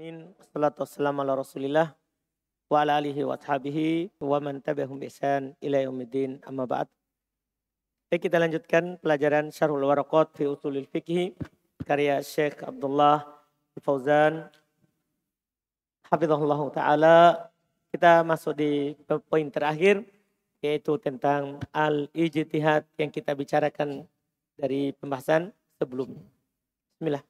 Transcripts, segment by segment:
Alamin. Assalatu wassalamu ala rasulillah. Wa ala alihi wa ashabihi wa man tabi'ahum bi ihsan ila yaumiddin amma ba'd. Baik kita lanjutkan pelajaran Syarhul Waraqat fi Usulil Fiqh karya Syekh Abdullah Fauzan Hafizahullah Ta'ala. Kita masuk di poin terakhir yaitu tentang al-ijtihad yang kita bicarakan dari pembahasan sebelumnya. Bismillah.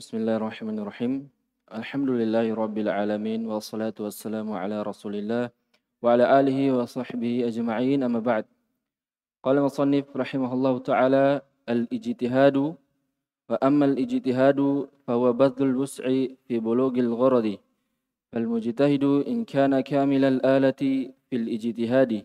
Bismillahirrahmanirrahim. Alhamdulillahi Rabbil Alamin Wassalatu wassalamu ala rasulillah Wa ala alihi wa sahbihi ajma'in Amma ba'd Qala rahimahullahu ta'ala Al-ijtihadu Wa amma al-ijtihadu Fawa wus'i Fi bulugil gharadi Fal-mujtahidu in kana alati Fil ijtihadi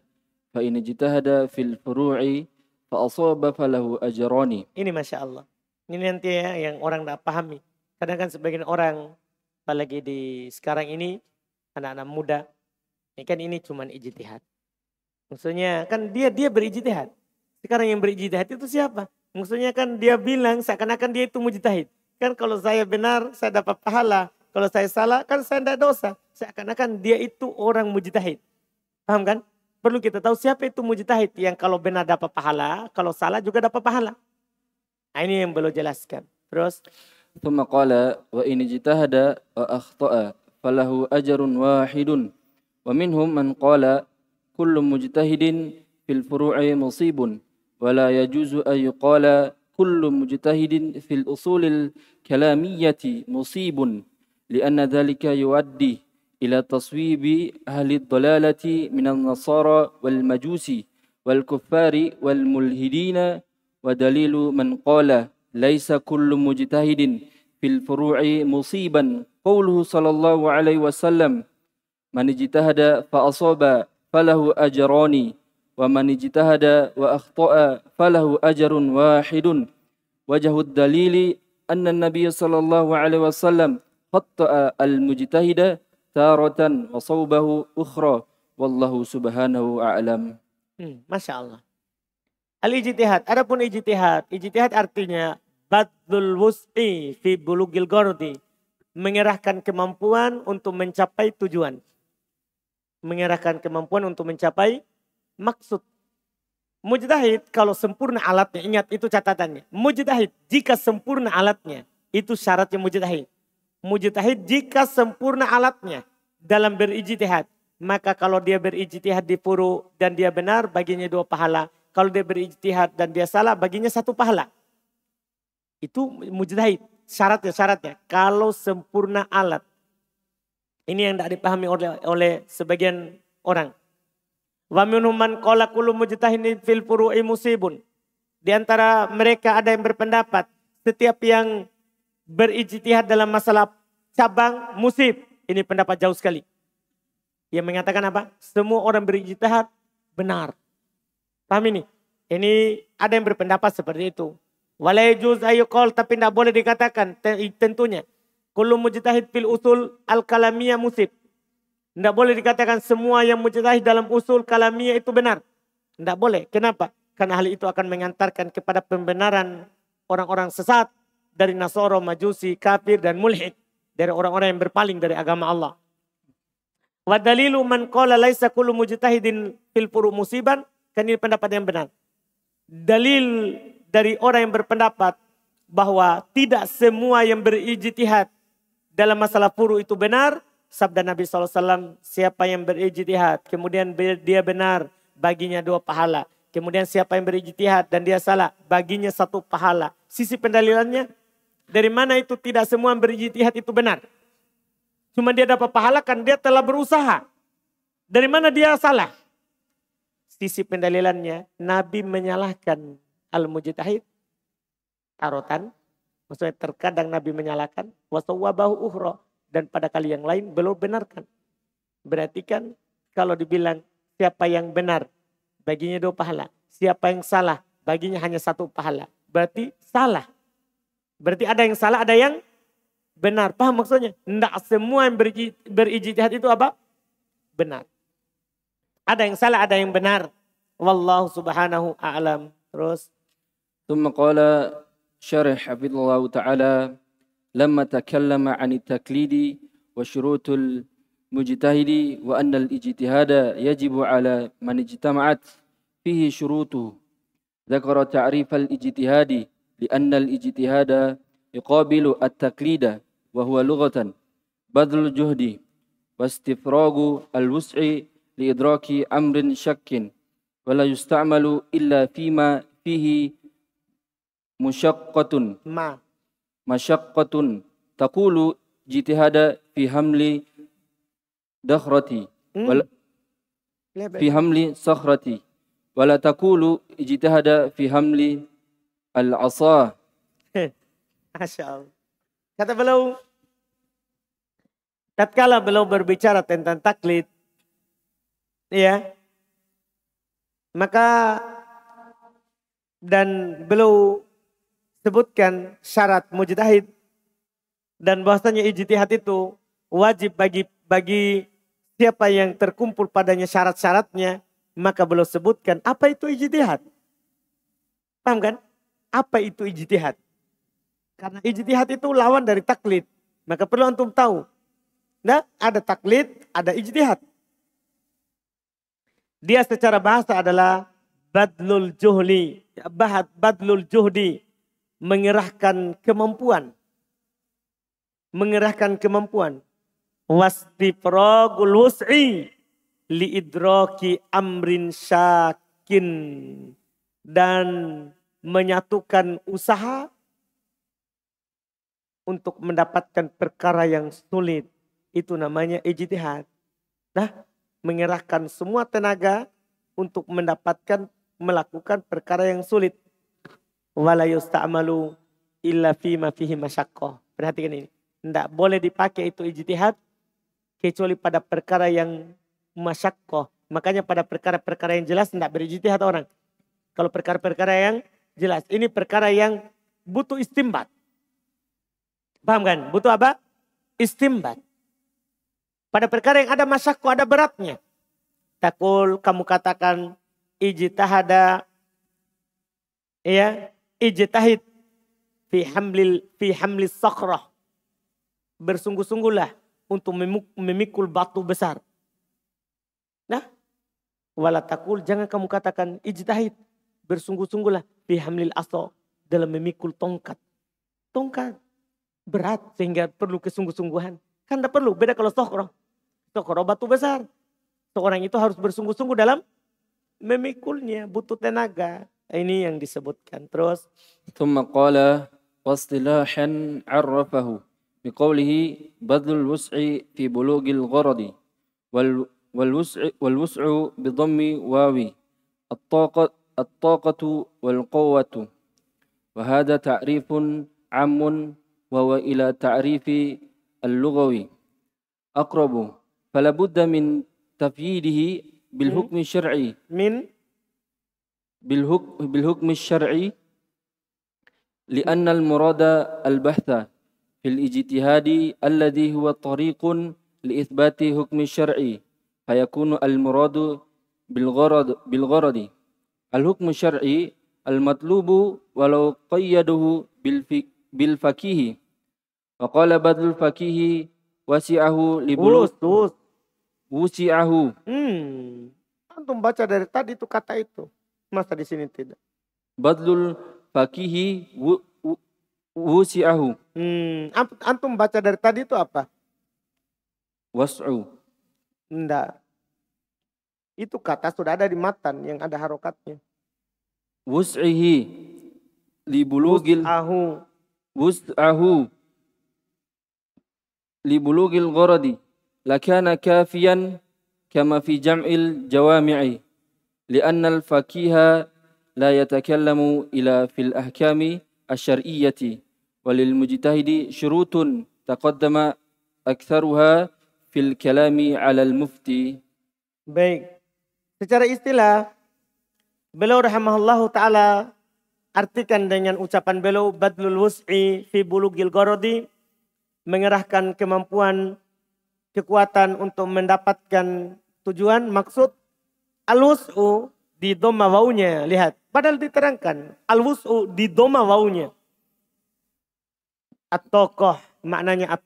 ijtahada fil furu'i falahu Ini Masya Allah Ini nanti ya yang orang tak pahami Kadang kan sebagian orang apalagi di sekarang ini anak-anak muda ini kan ini cuman ijtihad maksudnya kan dia dia berijtihad sekarang yang berijtihad itu siapa maksudnya kan dia bilang seakan-akan dia itu mujtahid kan kalau saya benar saya dapat pahala kalau saya salah kan saya tidak dosa seakan-akan dia itu orang mujtahid paham kan perlu kita tahu siapa itu mujtahid yang kalau benar dapat pahala kalau salah juga dapat pahala nah, ini yang belum jelaskan terus ثم قال وإن اجتهد وأخطأ فله أجر واحد ومنهم من قال كل مجتهد في الفروع مصيب ولا يجوز أن يقال كل مجتهد في الأصول الكلامية مصيب لأن ذلك يؤدي إلى تصويب أهل الضلالة من النصارى والمجوس والكفار والملهدين ودليل من قال laisa kullu mujtahidin fil furu'i musiban qawluhu sallallahu alaihi wasallam man ijtahada fa asaba falahu ajrani wa man ijtahada wa akhta'a falahu ajrun wahidun wajhud dalili anna nabiy sallallahu alaihi wasallam khatta'a al-mujtahida taratan wa sawbahu ukhra wallahu subhanahu a'lam hmm, masya Allah Al-ijtihad. Adapun ijtihad, ijtihad artinya badul wus'i fi bulugil gordi. Mengerahkan kemampuan untuk mencapai tujuan. Menyerahkan kemampuan untuk mencapai maksud. Mujtahid kalau sempurna alatnya, ingat itu catatannya. Mujtahid jika sempurna alatnya, itu syaratnya mujtahid. Mujtahid jika sempurna alatnya dalam berijtihad, maka kalau dia berijtihad di furu dan dia benar baginya dua pahala kalau dia berijtihad dan dia salah baginya satu pahala. Itu mujtahid. Syaratnya, syaratnya. Kalau sempurna alat. Ini yang tidak dipahami oleh oleh sebagian orang. Wa fil furu'i Di antara mereka ada yang berpendapat setiap yang berijtihad dalam masalah cabang musib. Ini pendapat jauh sekali. Yang mengatakan apa? Semua orang berijtihad benar. Paham ini? Ini ada yang berpendapat seperti itu. Walayjuz ayyukol tapi tidak boleh dikatakan tentunya. Kullu mujtahid fil usul al kalamiyah musib. Tidak boleh dikatakan semua yang mujtahid dalam usul kalamiyah itu benar. Tidak boleh. Kenapa? Karena hal itu akan mengantarkan kepada pembenaran orang-orang sesat dari Nasoro, Majusi, Kafir, dan Mulhid. Dari orang-orang yang berpaling dari agama Allah. Wa dalilu man qala laisa kullu mujtahidin fil furu musiban Kan ini pendapat yang benar. Dalil dari orang yang berpendapat bahwa tidak semua yang berijtihad dalam masalah puru itu benar. Sabda Nabi SAW, siapa yang berijtihad, kemudian dia benar, baginya dua pahala. Kemudian siapa yang berijtihad dan dia salah, baginya satu pahala. Sisi pendalilannya, dari mana itu tidak semua yang berijtihad itu benar. Cuma dia dapat pahala kan dia telah berusaha. Dari mana dia salah? sisi pendalilannya Nabi menyalahkan al-mujtahid tarotan, maksudnya terkadang Nabi menyalahkan wasawabahu uhro dan pada kali yang lain belum benarkan berarti kan kalau dibilang siapa yang benar baginya dua pahala siapa yang salah baginya hanya satu pahala berarti salah berarti ada yang salah ada yang benar paham maksudnya tidak semua yang berijtihad itu apa benar Ada yang salah, ada yang benar. Wallahu subhanahu a'lam. Terus. ثم قال شرح حفظ الله تعالى لما تكلم عن التقليد وشروط المجتهد وأن الاجتهاد يجب على من اجتمعت فيه شروطه ذكر تعريف الاجتهاد لأن الاجتهاد يقابل التقليد وهو لغة بذل الجهد واستفراغ الوسع liidraki amrin syakkin wala yusta'malu illa fima fihi musyaqqatun ma masyaqqatun taqulu jitihada fi hamli dakhrati hmm? wala fi hamli sakhrati wala taqulu jitihada fi hamli al-asa Masya Kata beliau, tatkala beliau berbicara tentang taklid, Ya. Maka dan beliau sebutkan syarat mujtahid dan bahwasanya ijtihad itu wajib bagi bagi siapa yang terkumpul padanya syarat-syaratnya maka beliau sebutkan apa itu ijtihad paham kan apa itu ijtihad karena ijtihad itu lawan dari taklid maka perlu antum tahu nah ada taklid ada ijtihad dia secara bahasa adalah badlul juhli, ya, bahat badlul juhdi, mengerahkan kemampuan. Mengerahkan kemampuan. Wastifragul wus'i li idraki amrin syakin. Dan menyatukan usaha untuk mendapatkan perkara yang sulit. Itu namanya ijtihad. Nah, mengerahkan semua tenaga untuk mendapatkan melakukan perkara yang sulit. Wala yusta'malu illa fima fihi masyakoh. Perhatikan ini. Tidak boleh dipakai itu ijtihad kecuali pada perkara yang masyakoh. Makanya pada perkara-perkara yang jelas tidak berijtihad orang. Kalau perkara-perkara yang jelas. Ini perkara yang butuh istimbat. Paham kan? Butuh apa? Istimbat. Pada perkara yang ada masakku, ada beratnya. Takul kamu katakan ijtahada ya ijtahid fi hamlil fi hamlis sakhrah bersungguh-sungguhlah untuk memikul batu besar. Nah, walatakul jangan kamu katakan ijtahid bersungguh-sungguhlah fi hamlil aso dalam memikul tongkat. Tongkat berat sehingga perlu kesungguh-sungguhan. Kan tak perlu, beda kalau sokroh. Tokoro batu besar. Seorang itu harus bersungguh-sungguh dalam memikulnya, butuh tenaga. Ini yang disebutkan. Terus. Thumma qala wastilahan arrafahu. Biqawlihi badul wus'i fi bulugil gharadi. Wal, wal wus'u wal wus'u bidhammi wawi. الطاقة الطاقة والقوة وهذا تعريف عام وهو إلى تعريف اللغوي أقرب فلا بد من تفييده بالحكم الشرعي من بالحكم بالحكم الشرعي لأن المراد البحث في الاجتهاد الذي هو طريق لإثبات حكم الشرعي فيكون المراد بالغرض بالغرض الحكم الشرعي المطلوب ولو قيده بالفقيه وقال بدل الفقيه وسعه لبلوغ wusi'ahu. Hmm. Antum baca dari tadi itu kata itu. Masa di sini tidak? Badlul fakihi wusi'ahu. Hmm. Antum baca dari tadi itu apa? Was'u. Tidak. Itu kata sudah ada di matan yang ada harokatnya. Wus'ihi libulugil wus'ahu wus'ahu libulugil gharadi lakana kafiyan kama fi jam'il jawami'i li'anna al-faqiha la yatakallamu ila fil ahkami asy-syar'iyyati walil mujtahidi syurutun taqaddama aktsaruha fil kalami 'ala al-mufti. Baik. Secara istilah beliau rahimahullahu taala artikan dengan ucapan beliau badlul wus'i fi bulugil gharadi mengerahkan kemampuan kekuatan untuk mendapatkan tujuan maksud alwusu di doma waunya lihat padahal diterangkan alwusu di doma waunya at maknanya at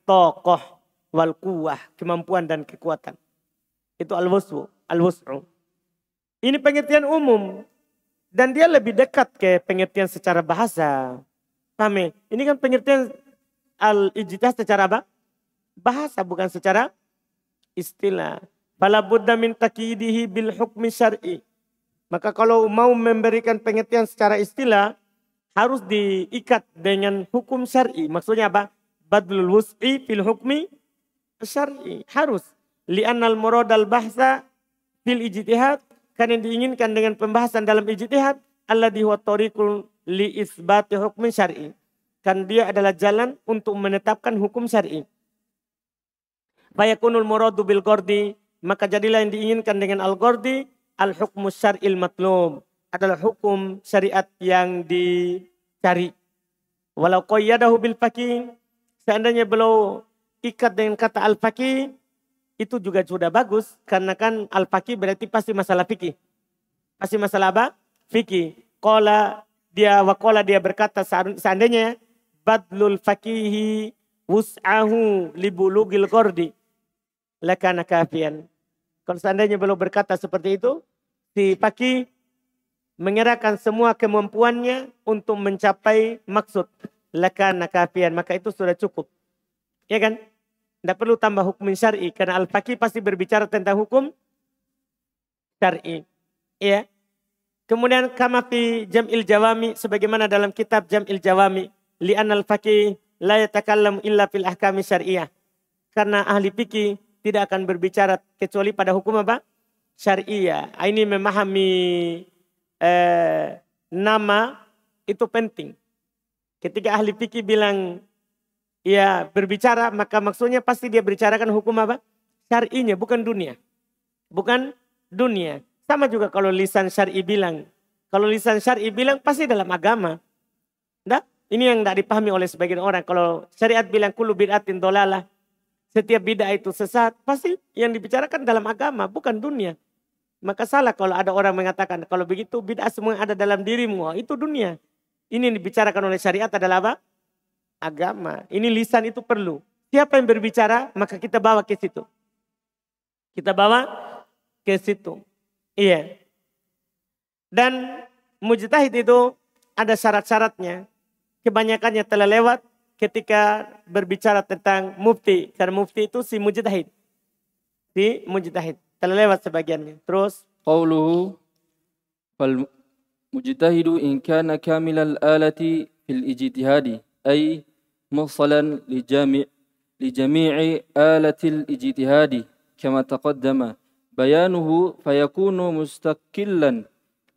wal kuwah kemampuan dan kekuatan itu alwusu alwusu ini pengertian umum dan dia lebih dekat ke pengertian secara bahasa paham ya? ini kan pengertian al ijtihad secara apa bahasa bukan secara istilah. Fala buddha min taqidihi bil hukmi syar'i. Maka kalau mau memberikan pengertian secara istilah harus diikat dengan hukum syar'i. Maksudnya apa? Badlul wus'i fil hukmi syar'i. Harus. Li'annal al bahsa fil ijtihad karena yang diinginkan dengan pembahasan dalam ijtihad alladhi huwa tariqul li isbati hukmi syar'i. Kan dia adalah jalan untuk menetapkan hukum syar'i. I. Fayakunul muradu bil gordi. Maka jadilah yang diinginkan dengan al-gordi. Al-hukmu syar'il matlum. Adalah hukum syariat yang dicari. Walau qayyadahu bil fakih Seandainya beliau ikat dengan kata al fakih Itu juga sudah bagus. Karena kan al fakih berarti pasti masalah fikih. Pasti masalah apa? Fikih. Kola dia wakola dia berkata seandainya badlul fakihi wus'ahu libulugil gordi lakana kafian. Kalau seandainya beliau berkata seperti itu, si Paki mengerahkan semua kemampuannya untuk mencapai maksud lakana kafian. Maka itu sudah cukup. Ya kan? Tidak perlu tambah hukum syari karena Al-Faqih pasti berbicara tentang hukum syari. Ya. Kemudian kama fi jam'il jawami sebagaimana dalam kitab jam'il jawami li'an al-faqih la yatakallam illa fil ahkami syariah Karena ahli fikih tidak akan berbicara kecuali pada hukum apa? Syariah. Ah, ini memahami eh, nama itu penting. Ketika ahli fikih bilang ya berbicara maka maksudnya pasti dia bicarakan hukum apa? Syari'nya bukan dunia. Bukan dunia. Sama juga kalau lisan syar'i bilang. Kalau lisan syar'i bilang pasti dalam agama. Nggak? ini yang tidak dipahami oleh sebagian orang. Kalau syariat bilang kulu bid'atin dolalah setiap bid'ah itu sesat, pasti yang dibicarakan dalam agama, bukan dunia. Maka salah kalau ada orang mengatakan, kalau begitu bid'ah semua ada dalam dirimu, oh, itu dunia. Ini yang dibicarakan oleh syariat adalah apa? Agama. Ini lisan itu perlu. Siapa yang berbicara, maka kita bawa ke situ. Kita bawa ke situ. Iya. Dan mujtahid itu ada syarat-syaratnya. Kebanyakannya telah lewat ketika berbicara tentang mufti. Karena mufti itu si mujtahid. Si mujtahid. Telah lewat sebagiannya. Terus. qauluhu fal mujtahidu in kana kamilal alati fil ijtihadi. Ay mufsalan li jami' li jami'i al ijtihadi kama taqaddama bayanuhu fayakunu mustaqillan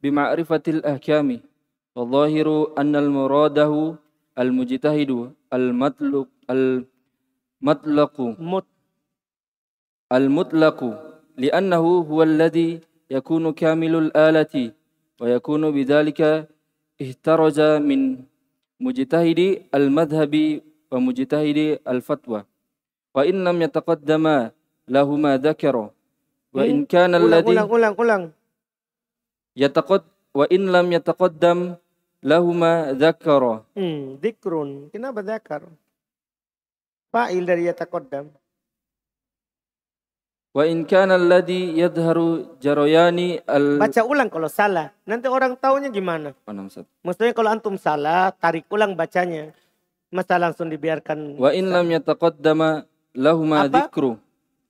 bima'rifatil ahkami wa dhahiru anna al muradahu al mujtahidu المطلق المطلق المطلق لأنه هو الذي يكون كامل الآلة ويكون بذلك احترج من مجتهد المذهب ومجتهد الفتوى وإن لم يتقدما له ما ذكر وإن كان الذي يتقد وإن لم يتقدم lahuma dzakara. Hmm, dzikrun. Kenapa dzakar? Fa'il dari yataqaddam. Wa in kana alladhi yadhharu jarayani al Baca ulang kalau salah. Nanti orang taunya gimana? Oh, Maksudnya kalau antum salah, tarik ulang bacanya. Masa langsung dibiarkan. Wa in lam yataqaddama lahuma dzikru.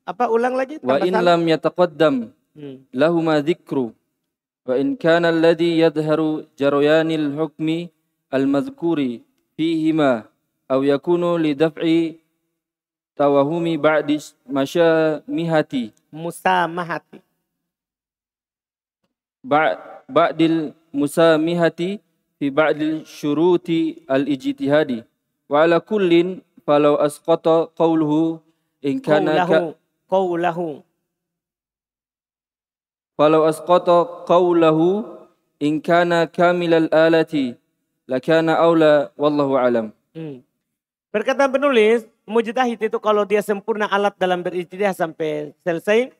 Apa? Apa ulang lagi? Wa in lam yataqaddam hmm. lahuma dzikru. وإن كان الذي يظهر جريان الحكم المذكور فيهما أو يكون لدفع توهم بعد مشامهة مسامحة بعد المسامحة في بعض الشروط الاجتهاد وعلى كل فلو أسقط قوله إن كان قوله, ك... قوله Falau asqata qawlahu in kana kamilal alati lakana aula wallahu alam. Hmm. Berkata penulis, mujtahid itu kalau dia sempurna alat dalam berijtihad sampai selesai,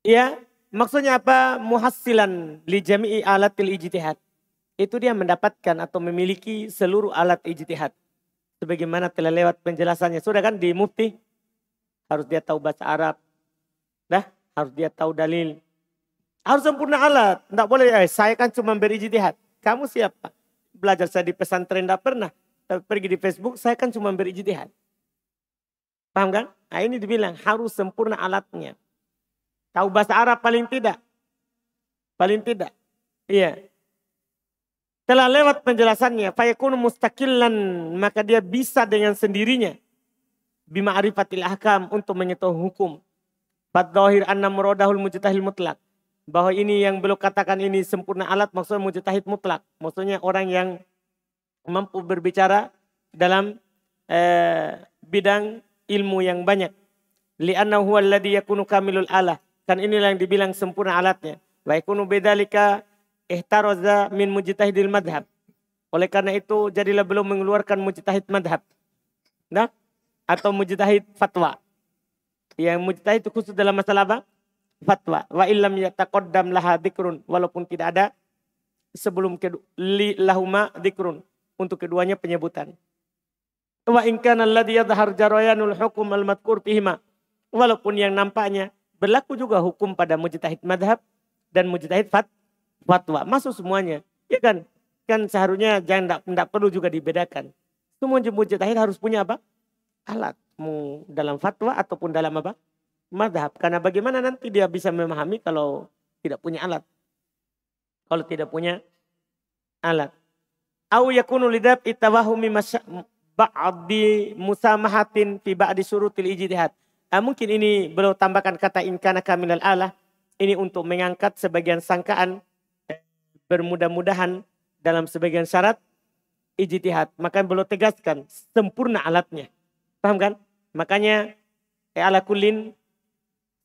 ya maksudnya apa? Muhassilan li jami'i alatil ijtihad. Itu dia mendapatkan atau memiliki seluruh alat ijtihad. Sebagaimana telah lewat penjelasannya. Sudah kan di mufti harus dia tahu bahasa Arab. Dah, harus dia tahu dalil, harus sempurna alat. Tidak boleh, eh, saya kan cuma jidihat. Kamu siapa? Belajar saya di pesantren tidak pernah. Tapi pergi di Facebook, saya kan cuma jidihat. Paham kan? Nah ini dibilang harus sempurna alatnya. Tahu bahasa Arab paling tidak. Paling tidak. Iya. Telah lewat penjelasannya. Fayakun mustakilan Maka dia bisa dengan sendirinya. Bima Arifatil ahkam untuk mengetahui hukum. Fadzahir anna muradahul mujtahil mutlak bahwa ini yang beliau katakan ini sempurna alat maksudnya mujtahid mutlak. Maksudnya orang yang mampu berbicara dalam eh, bidang ilmu yang banyak. Li'anna huwa alladhi yakunu kamilul alah. Kan inilah yang dibilang sempurna alatnya. Wa yakunu bidzalika ihtaraza min mujtahidil madhab. Oleh karena itu jadilah belum mengeluarkan mujtahid madhab. Nah, atau mujtahid fatwa. Yang mujtahid itu khusus dalam masalah apa? fatwa. Wa illam yataqaddam laha dzikrun Walaupun tidak ada sebelum li lahuma dikrun. Untuk keduanya penyebutan. Wa inkana alladhi yadhhar jarayanul hukum al madkur fihima. Walaupun yang nampaknya berlaku juga hukum pada mujtahid madhab dan mujtahid fat, fatwa. Masuk semuanya. Ya kan? Kan seharusnya jangan tidak perlu juga dibedakan. Semua mujtahid harus punya apa? Alat. dalam fatwa ataupun dalam apa? madhab. Karena bagaimana nanti dia bisa memahami kalau tidak punya alat. Kalau tidak punya alat. Au yakunu lidab itawahumi ba'di musamahatin fi ba'di surutil ijtihad. Ah, mungkin ini beliau tambahkan kata inkana kamilal alah. Ini untuk mengangkat sebagian sangkaan bermudah-mudahan dalam sebagian syarat ijtihad. Maka beliau tegaskan sempurna alatnya. Paham kan? Makanya eh, ala kulin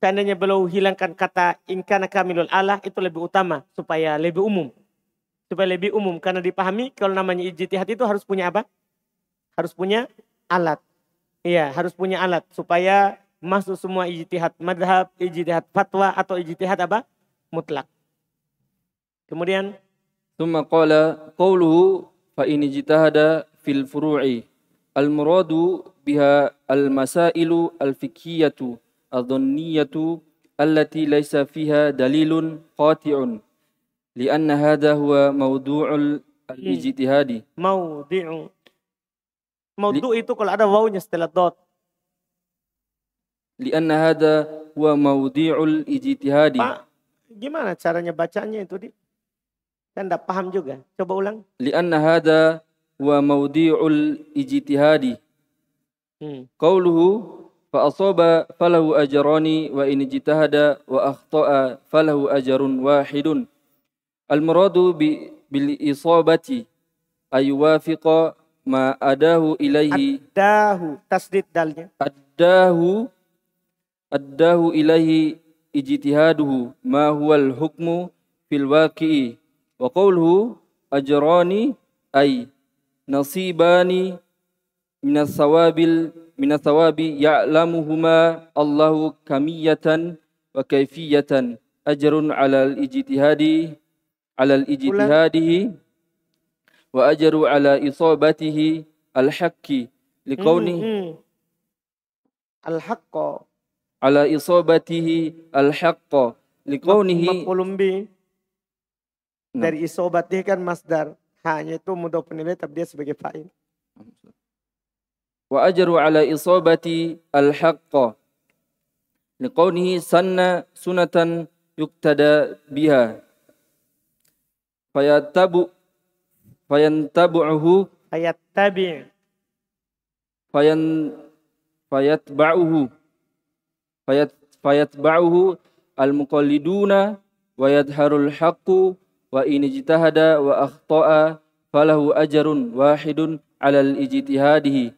Seandainya beliau hilangkan kata ingkana kamilul Allah itu lebih utama supaya lebih umum. Supaya lebih umum karena dipahami kalau namanya ijtihad itu harus punya apa? Harus punya alat. Iya, harus punya alat supaya masuk semua ijtihad madhab, ijtihad fatwa atau ijtihad apa? mutlak. Kemudian ثم qala qawluhu fa in ijtahada fil furu'i al muradu biha al masailu al fikhiyatu adh allati laysa fiha dalilun qati'un li anna hadha huwa mawdu'ul ijtihadi mawdu'u mawdu' itu kalau ada wawnya setelah dot li anna hadha huwa mawdu'ul ijtihadi gimana caranya bacanya itu di kan enggak paham juga. Coba ulang. li anna hadha huwa mawdu'ul ijtihadi. Hmm. Qauluhu fa asaba falahu ajrani wa in jitahada wa akhta'a falahu ajrun wahidun al muradu bil isabati ayuwafiqa ma adahu ilaihi adahu tasdid dalnya adahu adahu ilaihi ijtihaduhu ma huwal hukmu fil wa ajrani ay nasibani minas sawabil minas sawabi ya'lamuhuma Allahu kamiyatan wa kayfiyatan ajrun al ijtihadi al ijtihadihi wa ajru ala isabatihi al haqqi liqauni mm-hmm. al haqqo ala isabatihi al haqqo liqaunihi maf'ulun nah. dari dari isobatih kan masdar hanya itu mudah penilai tapi dia sebagai fa'il wa ajru ala isabati al-haqqa. Liqawnihi sanna sunatan yuktada biha. Fayatabu fayantabu'uhu fayattabi' fayan fayatba'uhu fayat fayatba'uhu al-muqalliduna wa yadharul haqqu wa in ijtahada wa akhta'a falahu ajrun wahidun 'ala al-ijtihadihi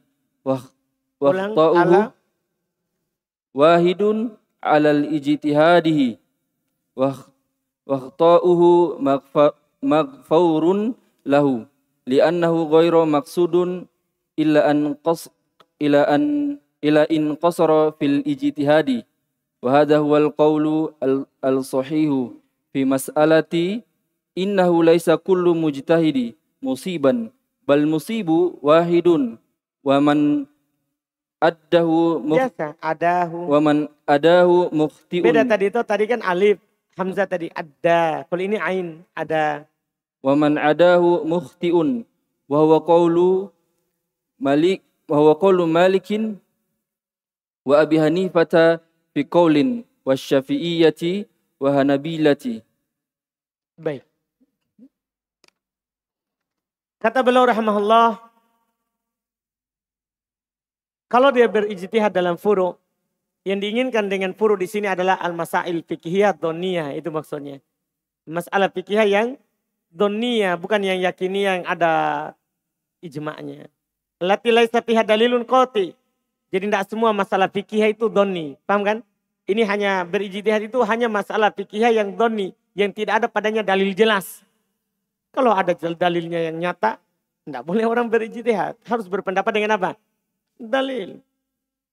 wahta'uhu wahidun alal ijtihadihi wahta'uhu magfaurun lahu li'annahu ghairu maksudun illa an qas ila an ila in qasara fil ijtihadi wa hadha huwa al qawlu al sahihu fi mas'alati innahu laisa kullu mujtahidi musiban bal musibu wahidun waman adahu biasa adahu waman adahu mukti beda tadi itu tadi kan alif hamzah tadi ada kalau ini ain ada waman adahu muhtiun bahwa kaulu malik bahwa kaulu malikin wa abi hanifata fi kaulin wa syafi'iyyati wa hanabilati baik kata beliau rahimahullah kalau dia berijtihad dalam furu, yang diinginkan dengan furu di sini adalah al-masail fikihiyah dunia itu maksudnya. Masalah fikihiyah yang dunia, bukan yang yakini yang ada ijma'nya. Lati laisa fiha dalilun qati. Jadi tidak semua masalah fikihiyah itu doni. Paham kan? Ini hanya berijtihad itu hanya masalah fikihiyah yang doni. Yang tidak ada padanya dalil jelas. Kalau ada dalilnya yang nyata, tidak boleh orang berijtihad. Harus berpendapat dengan apa? dalil.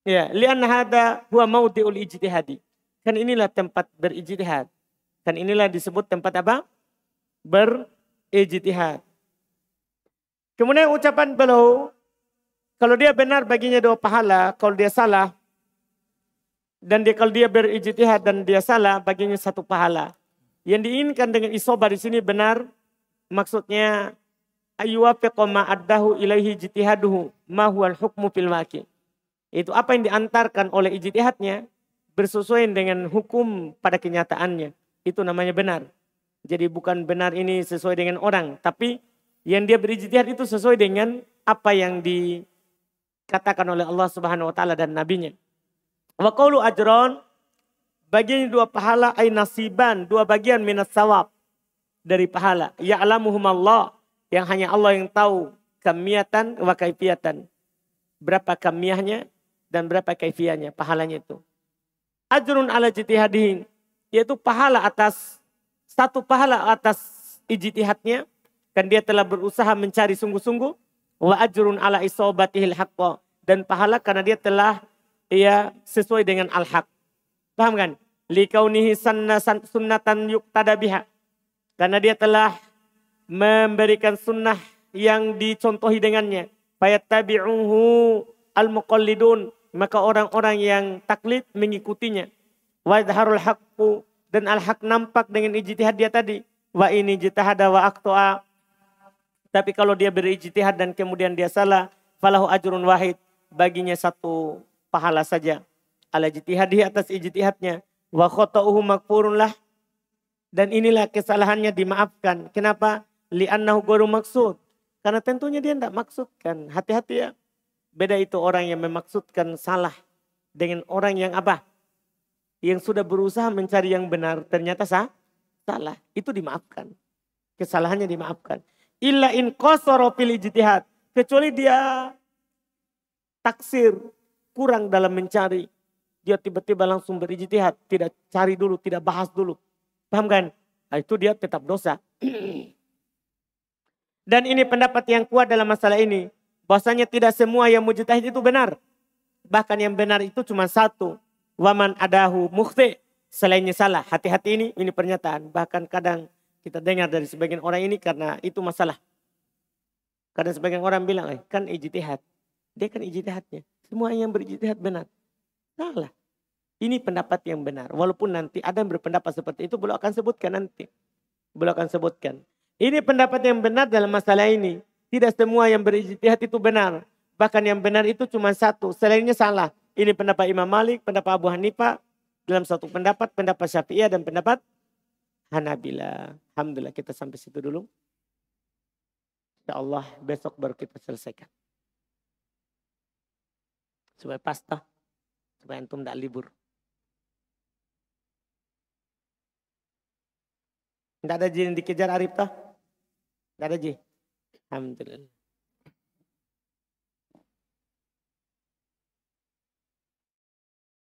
Ya, lian hada huwa maudiul ijtihadi. Kan inilah tempat berijtihad. Kan inilah disebut tempat apa? Berijtihad. Kemudian ucapan beliau, kalau dia benar baginya dua pahala, kalau dia salah, dan dia kalau dia berijtihad dan dia salah, baginya satu pahala. Yang diinginkan dengan isobar di sini benar, maksudnya ayuwafiqo ma'addahu ilaihi jitihaduhu ma huwal hukmu fil waqi. Itu apa yang diantarkan oleh ijtihadnya bersesuaian dengan hukum pada kenyataannya. Itu namanya benar. Jadi bukan benar ini sesuai dengan orang, tapi yang dia berijtihad itu sesuai dengan apa yang dikatakan oleh Allah Subhanahu wa taala dan nabinya. Wa qawlu ajron bagian dua pahala ay nasiban, dua bagian minas sawab dari pahala. Ya'lamuhum Allah yang hanya Allah yang tahu kamiatan wa kaifiatan. Berapa kamiahnya dan berapa kaifiahnya, pahalanya itu. Ajrun ala jitihadihin, yaitu pahala atas, satu pahala atas ijtihadnya, kan dia telah berusaha mencari sungguh-sungguh, wa ajrun ala isobatihil haqqa, dan pahala karena dia telah ya sesuai dengan al-haq. Paham kan? Likaunihi sunnatan yuktada biha. Karena dia telah memberikan sunnah yang dicontohi dengannya. Fayattabi'uhu al-muqallidun. Maka orang-orang yang taklid mengikutinya. Wadharul haqqu. Dan al-haq nampak dengan ijtihad dia tadi. Wa ini jitahada wa aktoa. Tapi kalau dia berijtihad dan kemudian dia salah. Falahu ajrun wahid. Baginya satu pahala saja. Ala di atas ijtihadnya. Wa khota'uhu makfurun lah. Dan inilah kesalahannya dimaafkan. Kenapa? li'annahu goru maksud. Karena tentunya dia tidak maksudkan. Hati-hati ya. Beda itu orang yang memaksudkan salah dengan orang yang apa? Yang sudah berusaha mencari yang benar ternyata sah, salah. Itu dimaafkan. Kesalahannya dimaafkan. Illa in qasara fil Kecuali dia taksir kurang dalam mencari. Dia tiba-tiba langsung berijtihad, tidak cari dulu, tidak bahas dulu. Paham kan? Nah, itu dia tetap dosa. Dan ini pendapat yang kuat dalam masalah ini. Bahwasanya tidak semua yang mujtahid itu benar. Bahkan yang benar itu cuma satu. Waman adahu mukhti. Selainnya salah. Hati-hati ini, ini pernyataan. Bahkan kadang kita dengar dari sebagian orang ini karena itu masalah. Karena sebagian orang bilang, eh, kan ijtihad. Dia kan ijtihadnya. Semua yang berijtihad benar. Salah. Ini pendapat yang benar. Walaupun nanti ada yang berpendapat seperti itu, beliau akan sebutkan nanti. Beliau akan sebutkan. Ini pendapat yang benar dalam masalah ini. Tidak semua yang berijtihad itu benar. Bahkan yang benar itu cuma satu. Selainnya salah. Ini pendapat Imam Malik, pendapat Abu Hanifah. Dalam satu pendapat, pendapat Syafi'iyah dan pendapat Hanabila. Alhamdulillah kita sampai situ dulu. Insya Allah besok baru kita selesaikan. Supaya pasta. Supaya antum tidak libur. Tidak ada jin dikejar Arif Gak Ji? Alhamdulillah.